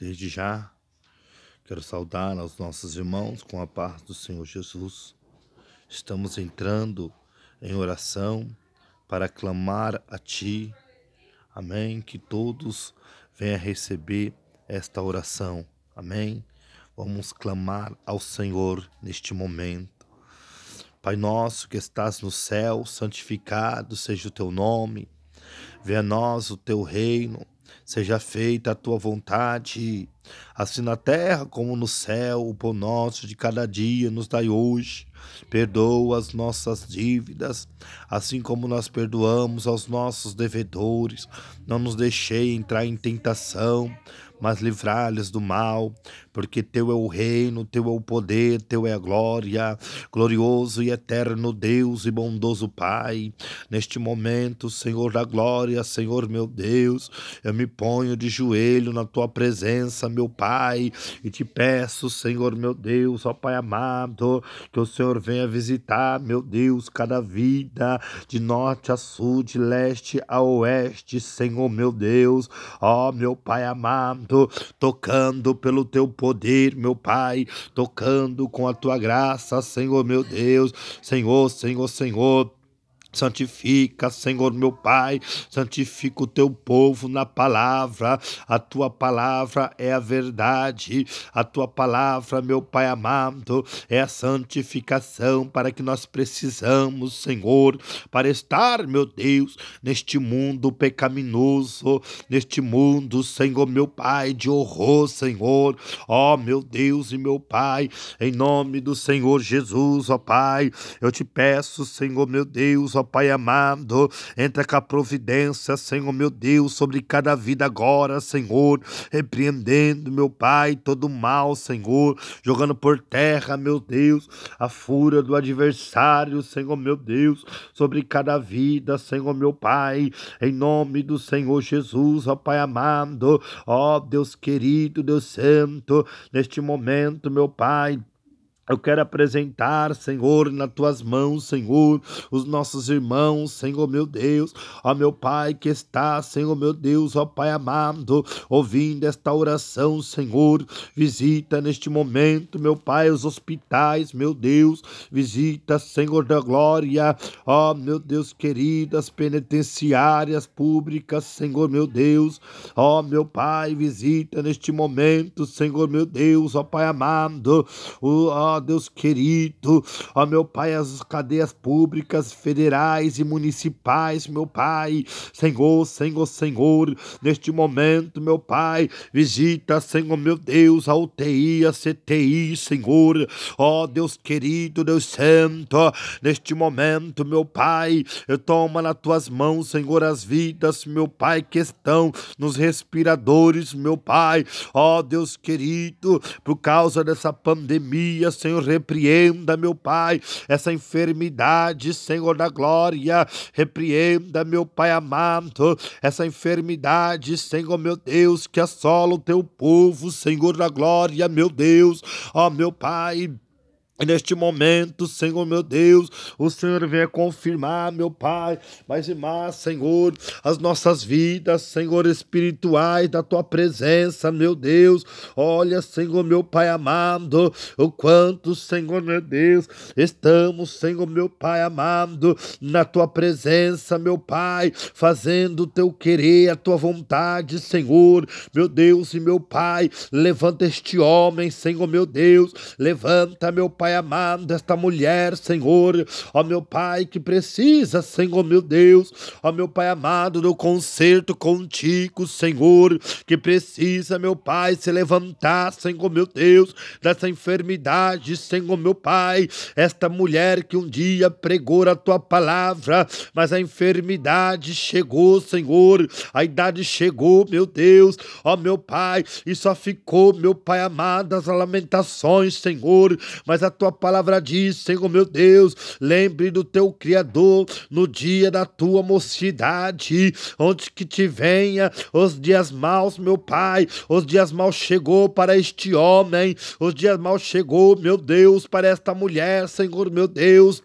Desde já, quero saudar aos nossos irmãos com a paz do Senhor Jesus. Estamos entrando em oração para clamar a Ti. Amém. Que todos venham receber esta oração. Amém. Vamos clamar ao Senhor neste momento. Pai nosso que estás no céu, santificado seja o teu nome. Venha a nós o teu reino Seja feita a tua vontade, assim na terra como no céu. O pão nosso de cada dia nos dai hoje. Perdoa as nossas dívidas, assim como nós perdoamos aos nossos devedores. Não nos deixei entrar em tentação, mas livrar-lhes do mal, porque teu é o reino, teu é o poder, teu é a glória, glorioso e eterno Deus e bondoso Pai. Neste momento, Senhor da glória, Senhor meu Deus, eu me ponho de joelho na tua presença, meu Pai, e te peço, Senhor meu Deus, ó Pai amado, que o Senhor venha visitar, meu Deus, cada vida, de norte a sul, de leste a oeste, Senhor meu Deus, ó meu Pai amado, tocando, tocando pelo teu poder, meu Pai, tocando com a tua graça, Senhor meu Deus, Senhor, Senhor, Senhor Santifica, Senhor meu Pai, santifica o teu povo na palavra, a tua palavra é a verdade, a tua palavra, meu Pai amado, é a santificação para que nós precisamos, Senhor, para estar, meu Deus, neste mundo pecaminoso, neste mundo, Senhor meu Pai, de horror, Senhor, ó oh, meu Deus e meu Pai, em nome do Senhor Jesus, ó Pai, eu te peço, Senhor meu Deus, ó Pai amado. Entra com a providência, Senhor meu Deus, sobre cada vida agora, Senhor. Repreendendo, meu Pai, todo mal, Senhor. Jogando por terra, meu Deus, a fúria do adversário, Senhor meu Deus, sobre cada vida, Senhor meu Pai. Em nome do Senhor Jesus, ó Pai amado. Ó Deus querido, Deus santo, neste momento, meu Pai. Eu quero apresentar, Senhor, nas tuas mãos, Senhor, os nossos irmãos, Senhor meu Deus, ó meu Pai que está, Senhor meu Deus, ó Pai amado, ouvindo esta oração, Senhor, visita neste momento, meu Pai, os hospitais, meu Deus, visita, Senhor da glória, ó meu Deus querido, as penitenciárias públicas, Senhor meu Deus, ó meu Pai, visita neste momento, Senhor meu Deus, ó Pai amado, ó ó Deus querido, ó meu Pai, as cadeias públicas, federais e municipais, meu Pai, Senhor, Senhor, Senhor, neste momento, meu Pai, visita, Senhor, meu Deus, a UTI, a CTI, Senhor, ó Deus querido, Deus santo, neste momento, meu Pai, eu tomo nas tuas mãos, Senhor, as vidas, meu Pai, que estão nos respiradores, meu Pai, ó Deus querido, por causa dessa pandemia, Senhor, Senhor, repreenda, meu Pai, essa enfermidade, Senhor da glória, repreenda, meu Pai amado, essa enfermidade, Senhor, meu Deus, que assola o teu povo, Senhor da glória, meu Deus, ó meu Pai, Neste momento, Senhor meu Deus, o Senhor venha confirmar, meu Pai, mais e mais, Senhor, as nossas vidas, Senhor, espirituais da tua presença, meu Deus. Olha, Senhor meu Pai amado, o quanto, Senhor meu Deus, estamos, Senhor meu Pai amado, na tua presença, meu Pai, fazendo o teu querer, a tua vontade, Senhor, meu Deus e meu Pai. Levanta este homem, Senhor meu Deus, levanta, meu Pai Pai amado, esta mulher, Senhor, ó meu Pai que precisa, Senhor meu Deus, ó meu Pai amado, do concerto contigo, Senhor, que precisa, meu Pai, se levantar, Senhor meu Deus, dessa enfermidade, Senhor meu Pai, esta mulher que um dia pregou a tua palavra, mas a enfermidade chegou, Senhor, a idade chegou, meu Deus, ó meu Pai, e só ficou, meu Pai amado, as lamentações, Senhor, mas a tua palavra diz, Senhor meu Deus, lembre do teu Criador no dia da tua mocidade, onde que te venha os dias maus, meu Pai, os dias maus chegou para este homem, os dias maus chegou, meu Deus, para esta mulher, Senhor meu Deus,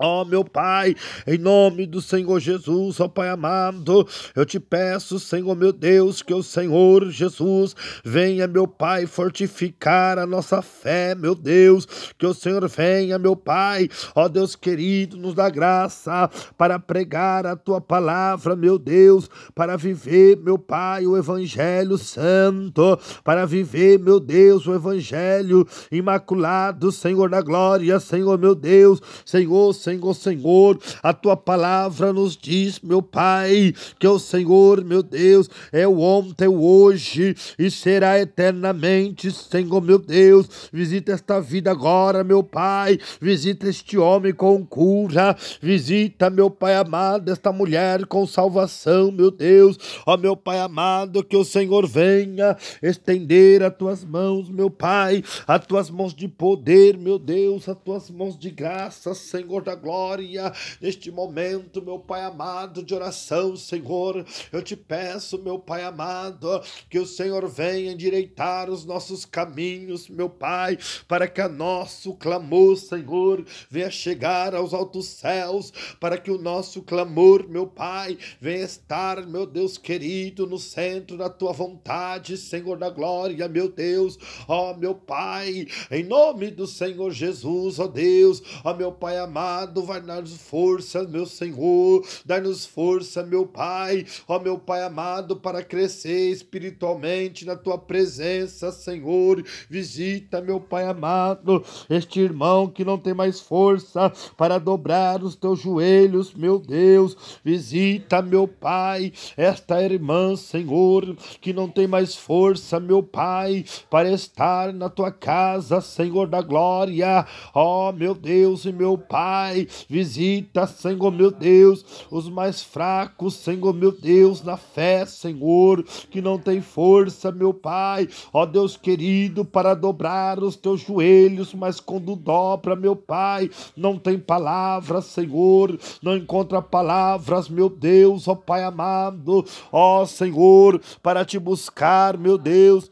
Ó oh, meu Pai, em nome do Senhor Jesus, ó oh, Pai amado, eu te peço, Senhor meu Deus, que o Senhor Jesus venha, meu Pai, fortificar a nossa fé, meu Deus, que o Senhor venha, meu Pai, ó oh, Deus querido, nos dá graça para pregar a tua palavra, meu Deus, para viver, meu Pai, o Evangelho Santo, para viver, meu Deus, o Evangelho Imaculado, Senhor da glória, Senhor meu Deus, Senhor, Senhor Senhor, Senhor, a tua palavra nos diz, meu Pai, que o Senhor, meu Deus, é o ontem, é o hoje e será eternamente, Senhor, meu Deus. Visita esta vida agora, meu Pai, visita este homem com cura, visita, meu Pai amado, esta mulher com salvação, meu Deus. Ó, meu Pai amado, que o Senhor venha estender as tuas mãos, meu Pai, as tuas mãos de poder, meu Deus, as tuas mãos de graça, Senhor da glória. Neste momento, meu Pai amado de oração, Senhor, eu te peço, meu Pai amado, que o Senhor venha endireitar os nossos caminhos, meu Pai, para que a nosso clamor, Senhor, venha chegar aos altos céus, para que o nosso clamor, meu Pai, venha estar, meu Deus querido, no centro da tua vontade, Senhor da glória, meu Deus, ó meu Pai, em nome do Senhor Jesus, ó Deus, ó meu Pai amado pecado, vai-nos força, meu Senhor, dá nos força, meu Pai, ó meu Pai amado, para crescer espiritualmente na tua presença, Senhor. Visita, meu Pai amado, este irmão que não tem mais força para dobrar os teus joelhos, meu Deus. Visita, meu Pai, esta irmã, Senhor, que não tem mais força, meu Pai, para estar na tua casa, Senhor da glória, ó meu Deus e meu Pai. Pai. Visita, Senhor meu Deus, os mais fracos, Senhor meu Deus, na fé, Senhor, que não tem força, meu Pai. Ó Deus querido, para dobrar os teus joelhos, mas quando dobra, meu Pai, não tem palavras, Senhor, não encontra palavras, meu Deus, ó Pai amado, ó Senhor, para te buscar, meu Deus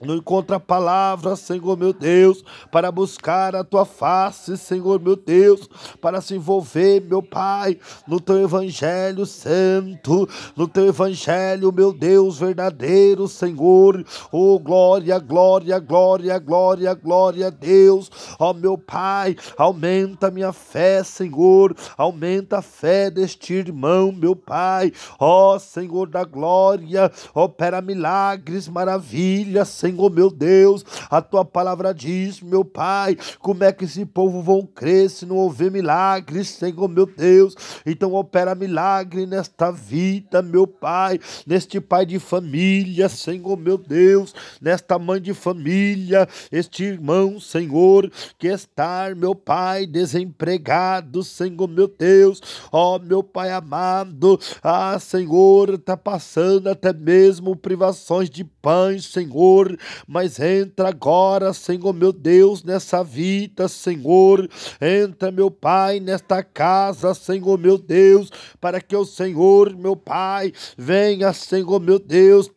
não encontra palavras, Senhor meu Deus, para buscar a tua face, Senhor meu Deus, para se envolver, meu Pai, no teu evangelho santo, no teu evangelho, meu Deus verdadeiro, Senhor. Oh, glória, glória, glória, glória, glória a Deus. Ó oh, meu Pai, aumenta minha fé, Senhor, aumenta a fé deste irmão, meu Pai. Ó oh, Senhor da glória, opera milagres, maravilhas, Senhor. Senhor meu Deus, a tua palavra diz, meu Pai, como é que esse povo vão crer se não houver milagres, Senhor meu Deus? Então opera milagre nesta vida, meu Pai, neste pai de família, Senhor meu Deus, nesta mãe de família, este irmão, Senhor, que está, meu Pai, desempregado, Senhor meu Deus, ó meu Pai amado, ah Senhor, está passando até mesmo privações de pães, Senhor, mas entra agora, Senhor meu Deus, nessa vida, Senhor. Entra, meu Pai, nesta casa, Senhor meu Deus, para que o Senhor, meu Pai, venha, Senhor meu Deus,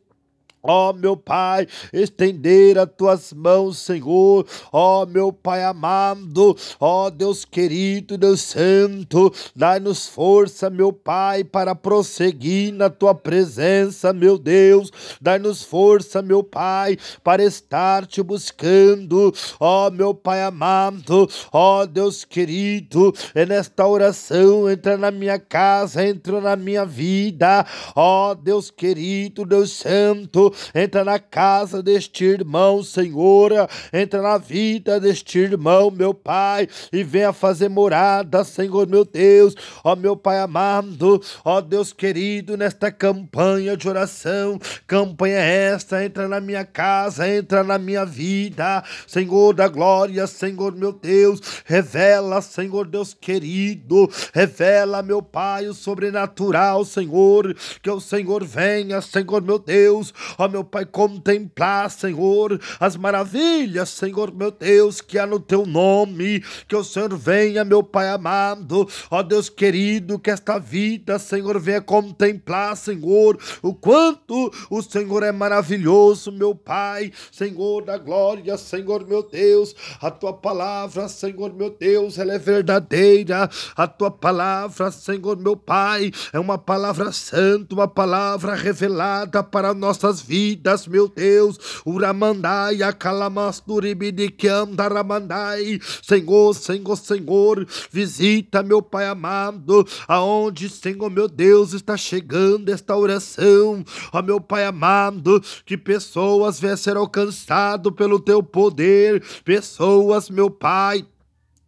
Ó oh, meu Pai, estender as tuas mãos, Senhor. Ó oh, meu Pai amado, ó oh, Deus querido, Deus santo, dai-nos força, meu Pai, para prosseguir na tua presença, meu Deus. Dai-nos força, meu Pai, para estar te buscando. Ó meu Pai amado, ó Deus querido, é nesta oração entra na minha casa, entra na minha vida. Ó Deus querido, Deus santo, entra na casa deste irmão, Senhora, entra na vida deste irmão, meu Pai, e venha fazer morada, Senhor, meu Deus, ó meu Pai amado, ó Deus querido, nesta campanha de oração, campanha esta, entra na minha casa, entra na minha vida, Senhor da glória, Senhor, meu Deus, revela, Senhor, Deus querido, revela, meu Pai, o sobrenatural, Senhor, que o Senhor venha, Senhor, meu Deus, Ó meu Pai, contemplar, Senhor, as maravilhas, Senhor meu Deus, que há no teu nome. Que o Senhor venha, meu Pai amado. Ó Deus querido, que esta vida, Senhor, venha contemplar, Senhor, o quanto o Senhor é maravilhoso, meu Pai. Senhor da glória, Senhor meu Deus, a tua palavra, Senhor meu Deus, ela é verdadeira. A tua palavra, Senhor meu Pai, é uma palavra santa, uma palavra revelada para nossas vidas vidas, meu Deus. Uramandai, acalamasturibidicam, daramandai. Senhor, Senhor, Senhor, visita, meu Pai amado, aonde, Senhor, meu Deus, está chegando esta oração. Ó, meu Pai amado, que pessoas venham ser alcançado pelo teu poder, pessoas, meu Pai,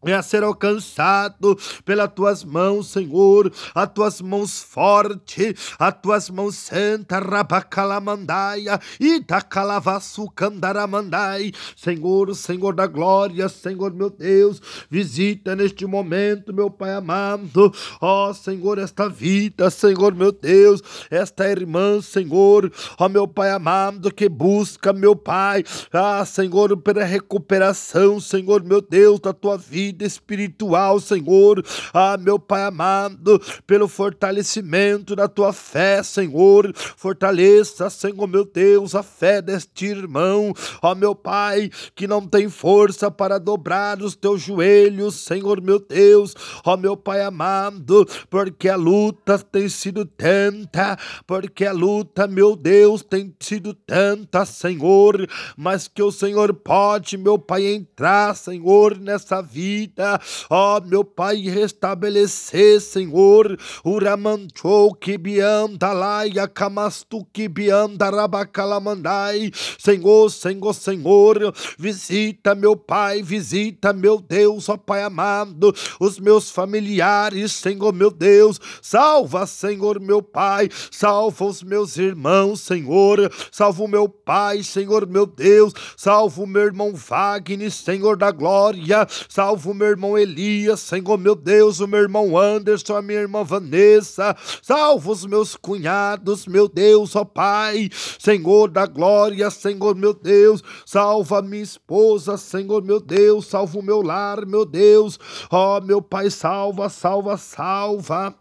venha ser alcançado pelas tuas mãos, Senhor, as tuas mãos fortes, as tuas mãos santas, rabacalamandaia, itacalavaçu candaramandai, Senhor, Senhor da glória, Senhor meu Deus, visita neste momento, meu Pai amado, ó Senhor, esta vida, Senhor meu Deus, esta irmã, Senhor, ó meu Pai amado, que busca, meu Pai, ah, Senhor, pela recuperação, Senhor meu Deus, da tua vida, vida espiritual, Senhor. Ah, meu Pai amado, pelo fortalecimento da tua fé, Senhor. Fortaleça, Senhor meu Deus, a fé deste irmão. Ó meu Pai, que não tem força para dobrar os teus joelhos, Senhor meu Deus. Ó meu Pai amado, porque a luta tem sido tanta, porque a luta, meu Deus, tem sido tanta, Senhor. Mas que o Senhor pode, meu Pai, entrar, Senhor, nessa vida vida. Ó oh, meu Pai, restabelecer, Senhor, Uramanchou que bianda laia, camastu que bianda rabacalamandai. Senhor, Senhor, Senhor, visita meu Pai, visita meu Deus, ó Pai amado, os meus familiares, Senhor meu Deus, salva, Senhor meu Pai, salva os meus irmãos, Senhor, salva o meu Pai, Senhor meu Deus, salva o meu irmão Wagner, Senhor da glória, salva Gustavo, meu irmão Elias, Senhor meu Deus, o meu irmão Anderson, a minha irmã Vanessa, salvo os meus cunhados, meu Deus, ó Pai, Senhor da glória, Senhor meu Deus, salva minha esposa, Senhor meu Deus, salva o meu lar, meu Deus, ó meu Pai, salva, salva, salva.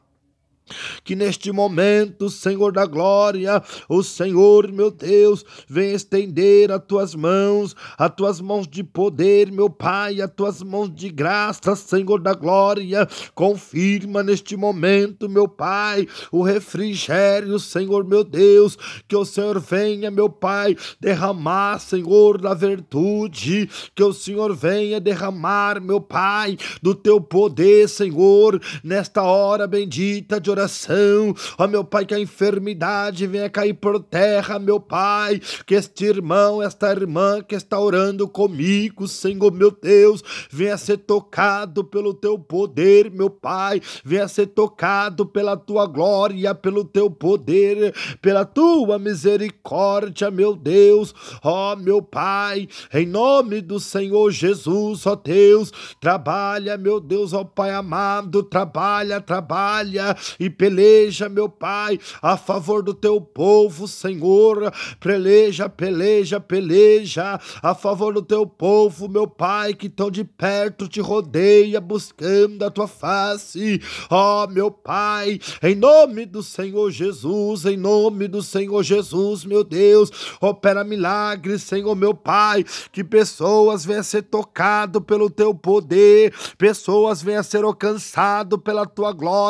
Que neste momento, Senhor da glória, o Senhor, meu Deus, venha estender as tuas mãos, as tuas mãos de poder, meu Pai, as tuas mãos de graça, Senhor da glória. Confirma neste momento, meu Pai, o refrigério, Senhor, meu Deus, que o Senhor venha, meu Pai, derramar, Senhor, da virtude, que o Senhor venha derramar, meu Pai, do teu poder, Senhor, nesta hora bendita de oração coração. Ó oh, meu Pai, que a enfermidade venha cair por terra, meu Pai. Que este irmão, esta irmã que está orando comigo, Senhor meu Deus, venha ser tocado pelo teu poder, meu Pai. Venha ser tocado pela tua glória, pelo teu poder, pela tua misericórdia, meu Deus. Ó oh, meu Pai, em nome do Senhor Jesus, ó Deus, trabalha, meu Deus, ó Pai amado, trabalha, trabalha e peleja, meu Pai, a favor do teu povo, Senhor. Peleja, peleja, peleja a favor do teu povo, meu Pai, que tão de perto te rodeia, buscando a tua face. Ó, oh, meu Pai, em nome do Senhor Jesus, em nome do Senhor Jesus, meu Deus, opera milagres, Senhor, meu Pai, que pessoas venham a ser tocado pelo teu poder, pessoas venham a ser alcançado pela tua glória